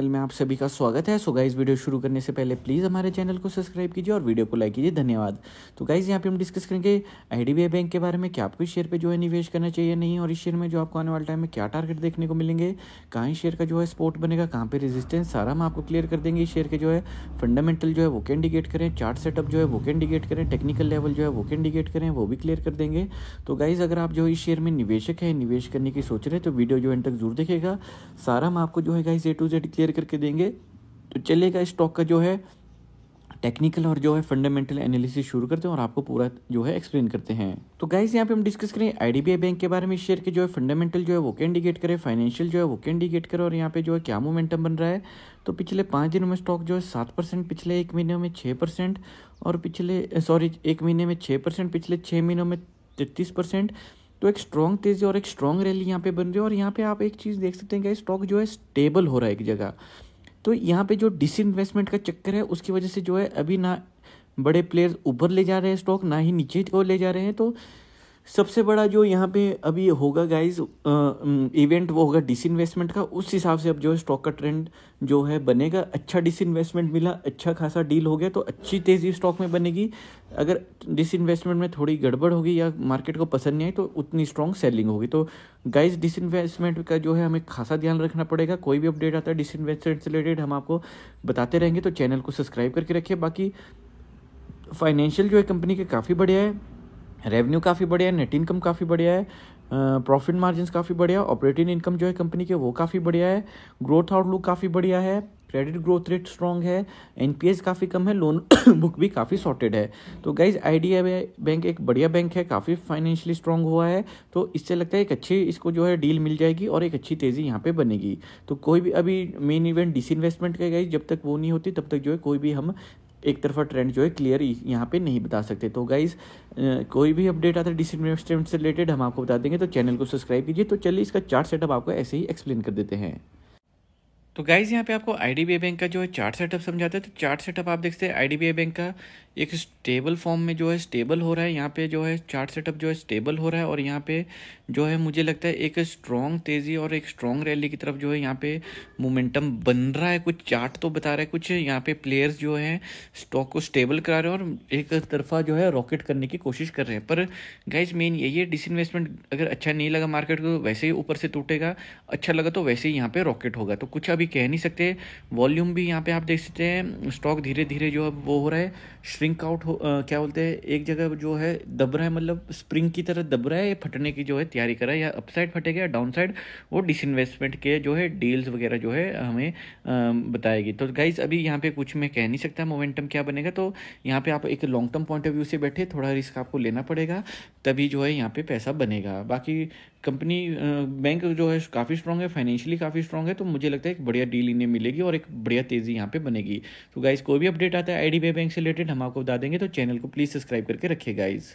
channel में आप सभी का स्वागत है सो गाइज वीडियो शुरू करने से पहले प्लीज़ हमारे चैनल को सब्सक्राइब कीजिए और वीडियो को लाइक कीजिए धन्यवाद तो गाइज यहाँ पे हम डिस्कस करेंगे आई बैंक के बारे में क्या आपको इस शेयर पे जो है निवेश करना चाहिए नहीं और इस शेयर में जो आपको आने वाले टाइम में क्या टारगेट देखने को मिलेंगे कहाँ इस शेयर का जो है स्पोर्ट बनेगा कहाँ पर रेजिस्टेंस सारा हम आपको क्लियर कर देंगे इस शेयर के जो है फंडामेंटल जो है वो कैंडिकेट करें चार्ट सेटअप जो है वो कैंडिकेट करें टेक्निकल लेवल जो है वो कैंडिकेट करें वो भी क्लियर कर देंगे तो गाइज अगर आप जो इस शेयर में निवेशक है निवेश करने की सोच रहे हैं तो वीडियो जो एंड तक जरूर देखेगा सारा हम आपको जो है guys A to Z clear clear करके देंगे तो चलेगा स्टॉक का जो है टेक्निकल और जो है फंडामेंटल एनालिसिस शुरू करते हैं और आपको पूरा जो है एक्सप्लेन करते हैं तो गाइज यहाँ पे हम डिस्कस करें आईडीबीआई बैंक के बारे में शेयर के जो है फंडामेंटल जो है वो कैंडिकेट करें फाइनेंशियल जो है वो कैंडिकेट करें और यहाँ पे जो है क्या मोमेंटम बन रहा है तो पिछले पाँच दिनों में स्टॉक जो है सात पिछले एक महीने में छः और पिछले सॉरी एक महीने में छः पिछले छः महीनों में तैतीस तो एक स्ट्रॉन्ग तेज़ी और एक स्ट्रॉन्ग रैली यहाँ पे बन रही है और यहाँ पे आप एक चीज़ देख सकते हैं कि स्टॉक जो है स्टेबल हो रहा है एक जगह तो यहाँ पे जो डिसइन्वेस्टमेंट का चक्कर है उसकी वजह से जो है अभी ना बड़े प्लेयर्स ऊपर ले जा रहे हैं स्टॉक ना ही नीचे को ले जा रहे हैं तो सबसे बड़ा जो यहाँ पे अभी होगा गाइज इवेंट वो होगा डिसइन्वेस्टमेंट का उस हिसाब से अब जो है स्टॉक का ट्रेंड जो है बनेगा अच्छा डिसइन्वेस्टमेंट मिला अच्छा खासा डील हो गया तो अच्छी तेज़ी स्टॉक में बनेगी अगर डिसइन्वेस्टमेंट में थोड़ी गड़बड़ होगी या मार्केट को पसंद नहीं आई तो उतनी स्ट्रॉन्ग सेलिंग होगी तो गाइज डिसइन्वेस्टमेंट का जो है हमें खासा ध्यान रखना पड़ेगा कोई भी अपडेट आता है डिसइन्वेस्टमेंट से रिलेटेड हम आपको बताते रहेंगे तो चैनल को सब्सक्राइब करके रखिए बाकी फाइनेंशियल जो है कंपनी के काफ़ी बढ़िया है रेवेन्यू काफ़ी बढ़िया है नेट इनकम काफ़ी बढ़िया है प्रॉफिट मार्जिन काफ़ी बढ़िया ऑपरेटिंग इनकम जो है कंपनी के वो काफ़ी बढ़िया है ग्रोथ आउटलुक काफ़ी बढ़िया है क्रेडिट ग्रोथ रेट स्ट्रॉन्ग है एनपीएस काफ़ी कम है लोन बुक भी काफ़ी शॉर्टेड है तो गाइज आई बैंक एक बढ़िया बैंक है काफ़ी फाइनेंशियली स्ट्रॉन्ग हुआ है तो इससे लगता है एक अच्छी इसको जो है डील मिल जाएगी और एक अच्छी तेज़ी यहाँ पे बनेगी तो कोई भी अभी मेन इवेंट डिसइन्वेस्टमेंट का गाइज जब तक वो नहीं होती तब तक जो है कोई भी हम एक तरफा ट्रेंड जो है क्लियर यहाँ पे नहीं बता सकते तो गाइज कोई भी अपडेट आता है डिसइन्वेस्टमेंट से रिलेटेड हम आपको बता देंगे तो चैनल को सब्सक्राइब कीजिए तो चलिए इसका चार्ट सेटअप आपको ऐसे ही एक्सप्लेन कर देते हैं तो गाइज़ यहाँ पे आपको आई बैंक का जो है चार्ट सेटअप समझाते हैं तो चार्ट सेटअप आप देखते हैं आई बैंक का एक स्टेबल फॉर्म में जो है स्टेबल हो रहा है यहाँ पे जो है चार्ट सेटअप जो है स्टेबल हो रहा है और यहाँ पे जो है मुझे लगता है एक स्ट्रॉन्ग तेज़ी और एक स्ट्रॉन्ग रैली की तरफ जो है यहाँ पे मोमेंटम बन रहा है कुछ चार्ट तो बता रहा है कुछ यहाँ पे प्लेयर्स जो है स्टॉक को स्टेबल करा रहे हैं और एक तरफा जो है रॉकेट करने की कोशिश कर रहे हैं पर गाइज मेन यही है डिसइन्वेस्टमेंट अगर अच्छा नहीं लगा मार्केट को वैसे ही ऊपर से टूटेगा अच्छा लगा तो वैसे ही यहाँ पर रॉकेट होगा तो कुछ अभी कह नहीं सकते वॉल्यूम भी यहाँ पे आप देख सकते हैं स्टॉक धीरे धीरे जो है वो हो रहा है श्रिंक आउट हो आ, क्या बोलते हैं एक जगह जो है दब रहा है मतलब स्प्रिंग की तरह दब रहा है फटने की जो है तैयारी कर रहा है या अपसाइड फटेगा या डाउन साइड वो डिसइन्वेस्टमेंट के जो है डील्स वगैरह जो है हमें बताएगी तो गाइज अभी यहाँ पे कुछ मैं कह नहीं सकता मोमेंटम क्या बनेगा तो यहाँ पे आप एक long term point of view से बैठे थोड़ा रिस्क आपको लेना पड़ेगा तभी जो है यहाँ पे पैसा बनेगा बाकी कंपनी बैंक जो है काफ़ी स्ट्रॉग है फाइनेंशियली काफ़ी स्ट्रॉग है तो मुझे लगता है एक बढ़िया डील इन्हें मिलेगी और एक बढ़िया तेज़ी यहाँ पे बनेगी तो गाइज़ कोई भी अपडेट आता है आई बैंक से रिलेटेड हम आपको बता देंगे तो चैनल को प्लीज़ सब्सक्राइब करके रखिए गाइज़